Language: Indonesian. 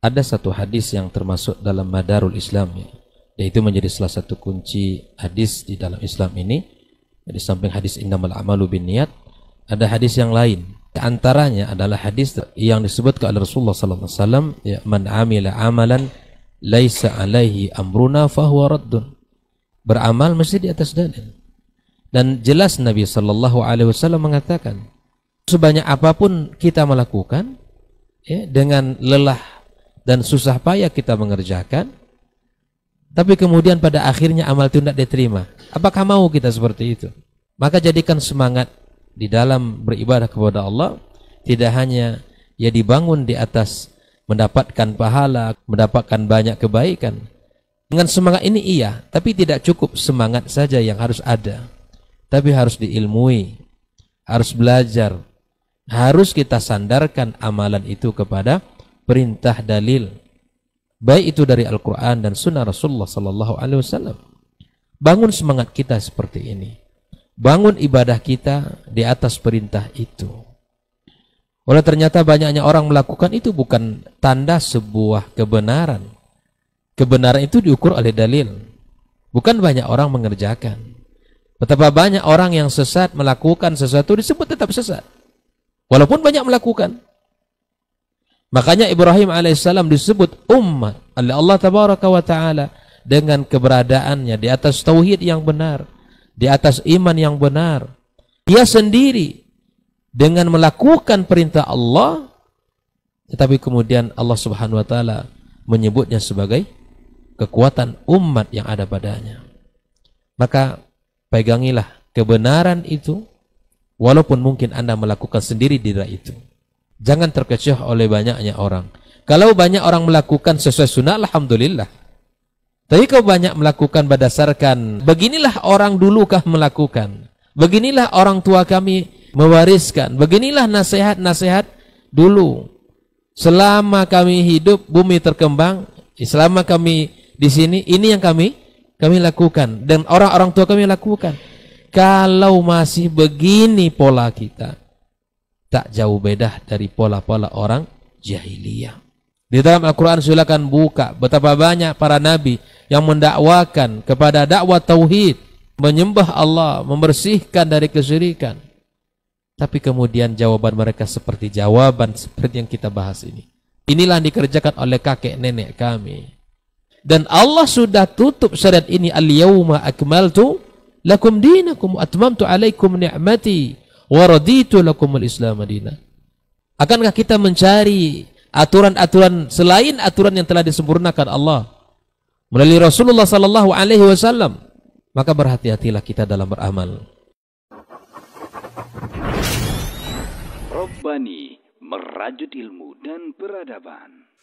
ada satu hadis yang termasuk dalam madarul Islam ya, yaitu menjadi salah satu kunci hadis di dalam Islam ini Jadi samping hadis innamal amalu bin niat ada hadis yang lain di antaranya adalah hadis yang disebut ke Rasulullah sallallahu alaihi wasallam ya man amila amalan laisa alaihi amruna fahuwa raddun beramal mesti di atas dalil dan jelas Nabi sallallahu alaihi wasallam mengatakan sebanyak apapun kita melakukan ya, dengan lelah dan susah payah kita mengerjakan tapi kemudian pada akhirnya amal itu tidak diterima apakah mau kita seperti itu maka jadikan semangat di dalam beribadah kepada Allah tidak hanya ya dibangun di atas mendapatkan pahala mendapatkan banyak kebaikan dengan semangat ini iya tapi tidak cukup semangat saja yang harus ada tapi harus diilmui harus belajar harus kita sandarkan amalan itu kepada perintah dalil baik itu dari Al-Qur'an dan sunnah Rasulullah sallallahu alaihi wasallam. Bangun semangat kita seperti ini. Bangun ibadah kita di atas perintah itu. Oleh ternyata banyaknya orang melakukan itu bukan tanda sebuah kebenaran. Kebenaran itu diukur oleh dalil. Bukan banyak orang mengerjakan. Betapa banyak orang yang sesat melakukan sesuatu disebut tetap sesat. Walaupun banyak melakukan. Makanya Ibrahim alaihissalam disebut umat oleh Allah tabaraka wa taala dengan keberadaannya di atas tauhid yang benar, di atas iman yang benar. ia sendiri dengan melakukan perintah Allah tetapi kemudian Allah Subhanahu wa taala menyebutnya sebagai kekuatan umat yang ada padanya. Maka pegangilah kebenaran itu walaupun mungkin Anda melakukan sendiri diri itu. Jangan terkecoh oleh banyaknya orang. Kalau banyak orang melakukan sesuai sunnah, Alhamdulillah. Tapi kalau banyak melakukan berdasarkan, beginilah orang dulukah melakukan. Beginilah orang tua kami mewariskan. Beginilah nasihat-nasihat dulu. Selama kami hidup, bumi terkembang. Selama kami di sini, ini yang kami kami lakukan. Dan orang-orang tua kami lakukan. Kalau masih begini pola kita, tak jauh beda dari pola-pola orang jahiliyah. Di dalam Al-Quran silakan buka betapa banyak para nabi yang mendakwakan kepada dakwah tauhid, menyembah Allah, membersihkan dari kesyirikan. Tapi kemudian jawaban mereka seperti jawaban seperti yang kita bahas ini. Inilah yang dikerjakan oleh kakek nenek kami. Dan Allah sudah tutup syariat ini al yawma akmaltu lakum dinakum atmamtu alaikum ni'mati waraditu lakumul Islam madinah. Akankah kita mencari aturan-aturan selain aturan yang telah disempurnakan Allah melalui Rasulullah sallallahu alaihi wasallam? Maka berhati-hatilah kita dalam beramal. Rabbani merajut ilmu dan peradaban.